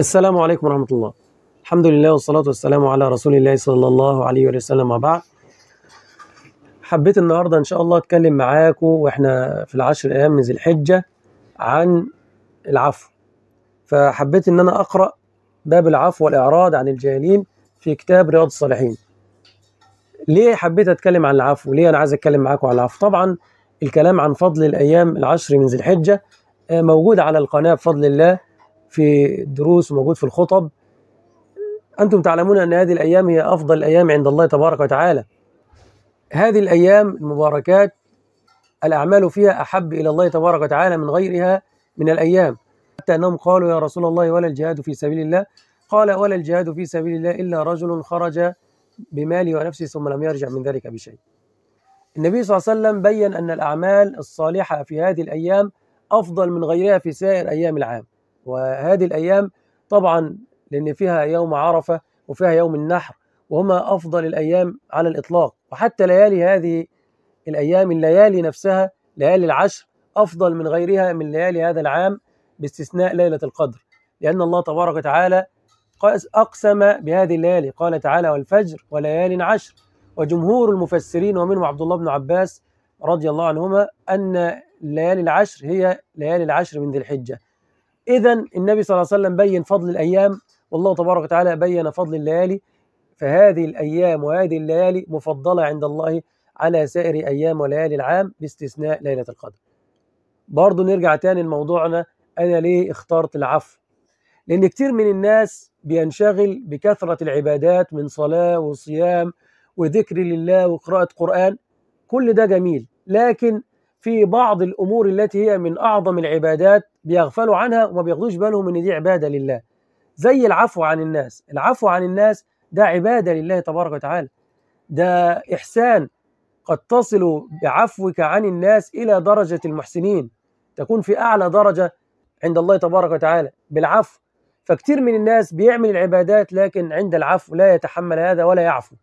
السلام عليكم ورحمة الله الحمد لله والصلاة والسلام على رسول الله صلى الله عليه وسلم وبعد حبيت النهاردة إن شاء الله أتكلم معاكم وإحنا في العشر أيام من ذي الحجة عن العفو فحبيت إن أنا أقرأ باب العفو والإعراض عن الجاهلين في كتاب رياض الصالحين ليه حبيت أتكلم عن العفو ليه أنا عايز أتكلم معاكم عن العفو طبعا الكلام عن فضل الأيام العشر من ذي الحجة آه، موجود على القناة بفضل الله في الدروس وموجود في الخطب أنتم تعلمون أن هذه الأيام هي أفضل الأيام عند الله تبارك وتعالى هذه الأيام المباركات الأعمال فيها أحب إلى الله تبارك وتعالى من غيرها من الأيام حتى أنهم قالوا يا رسول الله ولا الجهاد في سبيل الله قال ولا الجهاد في سبيل الله إلا رجل خرج بمالي ونفسي ثم لم يرجع من ذلك بشيء النبي صلى الله عليه وسلم بين أن الأعمال الصالحة في هذه الأيام أفضل من غيرها في سائر أيام العام وهذه الأيام طبعا لأن فيها يوم عرفة وفيها يوم النحر وهما أفضل الأيام على الإطلاق وحتى ليالي هذه الأيام الليالي نفسها ليالي العشر أفضل من غيرها من ليالي هذا العام باستثناء ليلة القدر لأن الله تبارك وتعالى أقسم بهذه الليالي قال تعالى والفجر وليال عشر وجمهور المفسرين ومنهم عبد الله بن عباس رضي الله عنهما أن ليالي العشر هي ليالي العشر من ذي الحجة إذا النبي صلى الله عليه وسلم بين فضل الأيام والله تبارك وتعالى بين فضل الليالي فهذه الأيام وهذه الليالي مفضلة عند الله على سائر أيام وليالي العام باستثناء ليلة القدر برضه نرجع تاني لموضوعنا أنا ليه اخترت العفو لأن كتير من الناس بينشغل بكثرة العبادات من صلاة وصيام وذكر لله وقراءة قرآن كل ده جميل لكن في بعض الأمور التي هي من أعظم العبادات بيغفلوا عنها وما بياخدوش بالهم ان دي عباده لله زي العفو عن الناس العفو عن الناس ده عباده لله تبارك وتعالى ده احسان قد تصل بعفوك عن الناس الى درجه المحسنين تكون في اعلى درجه عند الله تبارك وتعالى بالعفو فكتير من الناس بيعمل العبادات لكن عند العفو لا يتحمل هذا ولا يعفو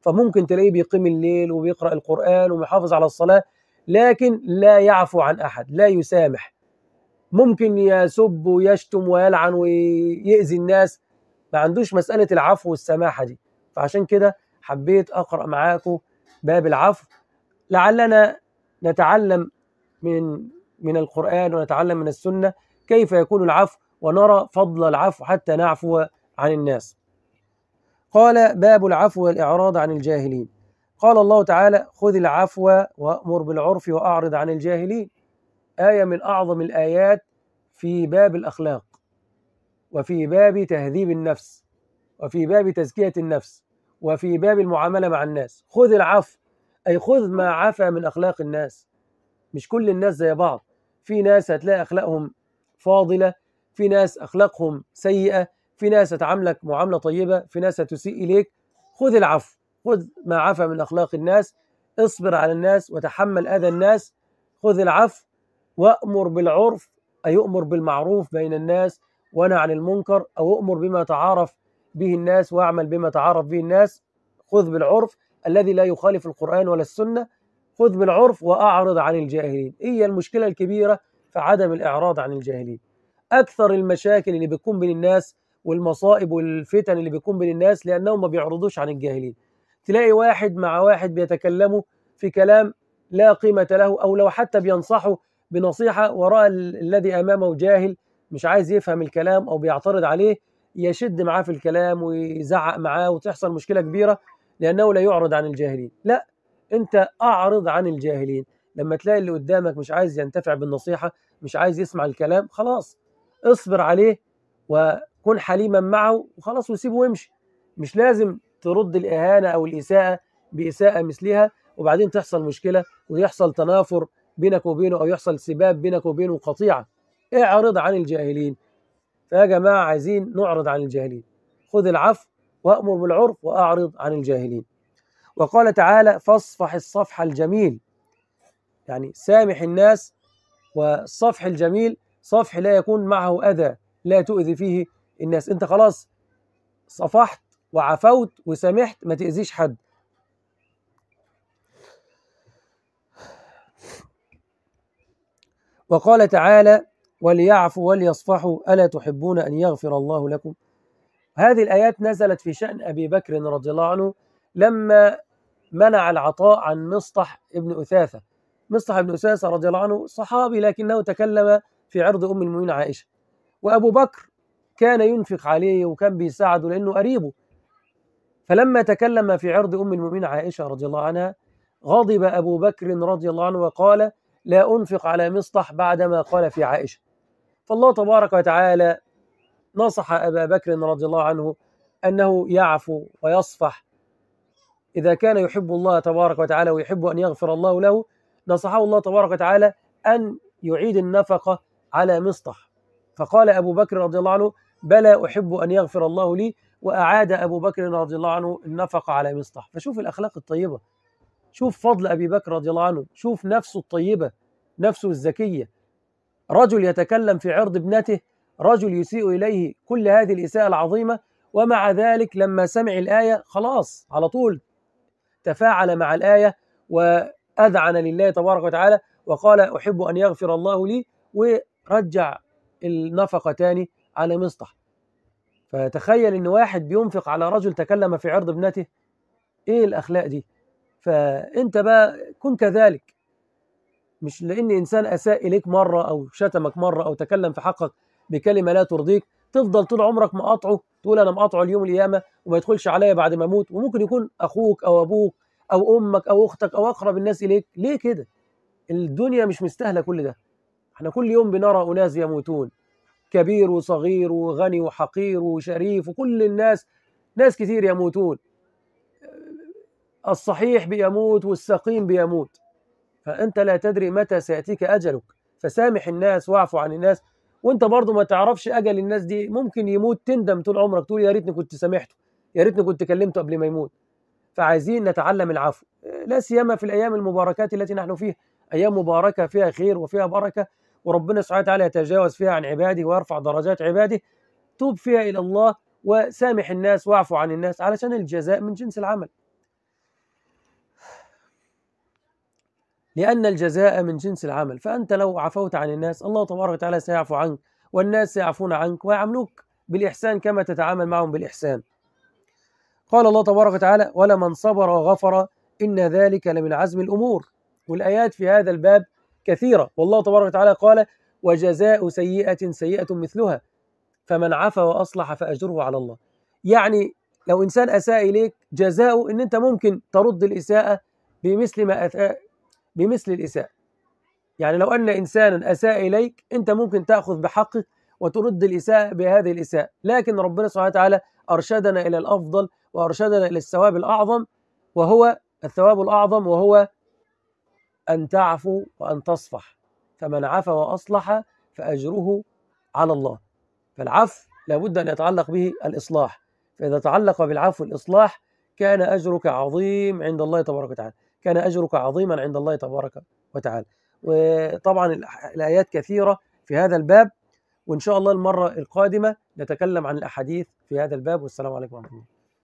فممكن تلاقيه بيقيم الليل وبيقرأ القرآن وبيحافظ على الصلاة لكن لا يعفو عن أحد لا يسامح ممكن يسب ويشتم ويلعن ويأذي الناس ما عندوش مسألة العفو والسماحة دي فعشان كده حبيت أقرأ معاكم باب العفو لعلنا نتعلم من من القرآن ونتعلم من السنة كيف يكون العفو ونرى فضل العفو حتى نعفو عن الناس قال باب العفو والإعراض عن الجاهلين قال الله تعالى خذ العفو وأمر بالعرف وأعرض عن الجاهلين آية من أعظم الآيات في باب الأخلاق وفي باب تهذيب النفس وفي باب تزكية النفس وفي باب المعاملة مع الناس خذ العفو أي خذ ما عفى من أخلاق الناس مش كل الناس زي بعض في ناس هتلاقي أخلاقهم فاضلة في ناس أخلاقهم سيئة في ناس هتعاملك معاملة طيبة في ناس هتسيء إليك خذ العفو خذ ما عفى من أخلاق الناس اصبر على الناس وتحمل أذى الناس خذ العفو وأمر بالعرف أي أؤمر بالمعروف بين الناس وأنا عن المنكر أو أؤمر بما تعارف به الناس وأعمل بما تعارف به الناس خذ بالعرف الذي لا يخالف القرآن ولا السنة خذ بالعرف وأعرض عن الجاهلين هي المشكلة الكبيرة في عدم الإعراض عن الجاهلين أكثر المشاكل اللي بتكون بين الناس والمصائب والفتن اللي بتكون بين الناس لأنهم ما بيعرضوش عن الجاهلين تلاقي واحد مع واحد بيتكلموا في كلام لا قيمة له أو لو حتى بينصحه بنصيحة وراء الذي أمامه جاهل مش عايز يفهم الكلام أو بيعترض عليه يشد معاه في الكلام ويزعق معاه وتحصل مشكلة كبيرة لأنه لا يعرض عن الجاهلين لا أنت أعرض عن الجاهلين لما تلاقي اللي قدامك مش عايز ينتفع بالنصيحة مش عايز يسمع الكلام خلاص اصبر عليه وكن حليما معه وخلاص وسيبه وامشي مش لازم ترد الإهانة أو الإساءة بإساءة مثلها وبعدين تحصل مشكلة ويحصل تنافر بينك وبينه أو يحصل سباب بينك وبينه قطيعة إيه اعرض عن الجاهلين فيا جماعة عايزين نعرض عن الجاهلين خذ العفو وأمر بالعرف وأعرض عن الجاهلين وقال تعالى فاصفح الصفح الجميل يعني سامح الناس والصفح الجميل صفح لا يكون معه أذى لا تؤذي فيه الناس أنت خلاص صفحت وعفوت وسامحت ما تأذيش حد وقال تعالى وليعفوا وليصفحوا ألا تحبون أن يغفر الله لكم هذه الآيات نزلت في شأن أبي بكر رضي الله عنه لما منع العطاء عن مصطح ابن أثاثة مصطح ابن أثاثة رضي الله عنه صحابي لكنه تكلم في عرض أم المؤمنين عائشة وأبو بكر كان ينفق عليه وكان بيساعده لأنه قريبه فلما تكلم في عرض أم المؤمنين عائشة رضي الله عنها غضب أبو بكر رضي الله عنه وقال لا أنفق على مصطح بعدما قال في عائشة فالله تبارك وتعالى نصح أبا بكر رضي الله عنه أنه يعفو ويصفح إذا كان يحب الله تبارك وتعالى ويحب أن يغفر الله له نصحه الله تبارك وتعالى أن يعيد النفقة على مصطح فقال أبو بكر رضي الله عنه بلى أحب أن يغفر الله لي وأعاد أبو بكر رضي الله عنه النفقة على مصطح فشوف الأخلاق الطيبة شوف فضل أبي بكر رضي الله عنه شوف نفسه الطيبة نفسه الزكيه رجل يتكلم في عرض ابنته رجل يسيء إليه كل هذه الإساءة العظيمة ومع ذلك لما سمع الآية خلاص على طول تفاعل مع الآية وأذعن لله تبارك وتعالى وقال أحب أن يغفر الله لي ورجع النفقة تاني على مصطح فتخيل ان واحد بينفق على رجل تكلم في عرض ابنته ايه الاخلاق دي فانت بقى كن كذلك مش لان انسان اساء اليك مره او شتمك مره او تكلم في حقك بكلمه لا ترضيك تفضل طول عمرك مقاطعه تقول انا مقاطعه اليوم القيامه وما يدخلش عليا بعد ما اموت وممكن يكون اخوك او ابوك او امك او اختك او اقرب الناس اليك ليه كده الدنيا مش مستاهله كل ده احنا كل يوم بنرى اناس يموتون كبير وصغير وغني وحقير وشريف وكل الناس ناس كتير يموتون الصحيح بيموت والسقيم بيموت فأنت لا تدري متى سيأتيك أجلك فسامح الناس واعفو عن الناس وانت برضه ما تعرفش اجل الناس دي ممكن يموت تندم طول عمرك تقول يا ريتني كنت سامحته يا ريتني كنت كلمته قبل ما يموت فعايزين نتعلم العفو لا سيما في الايام المباركات التي نحن فيها ايام مباركه فيها خير وفيها بركه وربنا سبحانه وتعالى يتجاوز فيها عن عباده ويرفع درجات عباده توب فيها الى الله وسامح الناس واعفو عن الناس علشان الجزاء من جنس العمل لأن الجزاء من جنس العمل فأنت لو عفوت عن الناس الله تبارك وتعالى سيعفو عنك والناس سيعفون عنك ويعاملوك بالإحسان كما تتعامل معهم بالإحسان قال الله تبارك وتعالى ولمن صبر وغفر إن ذلك لمن عزم الأمور والآيات في هذا الباب كثيرة والله تبارك وتعالى قال وجزاء سيئة سيئة مثلها فمن عفى وأصلح فأجره على الله يعني لو إنسان أساء إليك جزاؤه إن أنت ممكن ترد الإساءة بمثل ما بمثل الإساءة يعني لو أن إنسانا أساء إليك أنت ممكن تأخذ بحقك وترد الإساءة بهذه الإساءة لكن ربنا سبحانه وتعالى أرشدنا إلى الأفضل وأرشدنا إلى الثواب الأعظم وهو الثواب الأعظم وهو أن تعفو وأن تصفح فمن عفا وأصلح فأجره على الله فالعفو لابد أن يتعلق به الإصلاح فإذا تعلق بالعفو الإصلاح كان أجرك عظيم عند الله تبارك وتعالى كان أجرك عظيما عند الله تبارك وتعالى وطبعا الآيات كثيرة في هذا الباب وإن شاء الله المرة القادمة نتكلم عن الأحاديث في هذا الباب والسلام عليكم ورحمة الله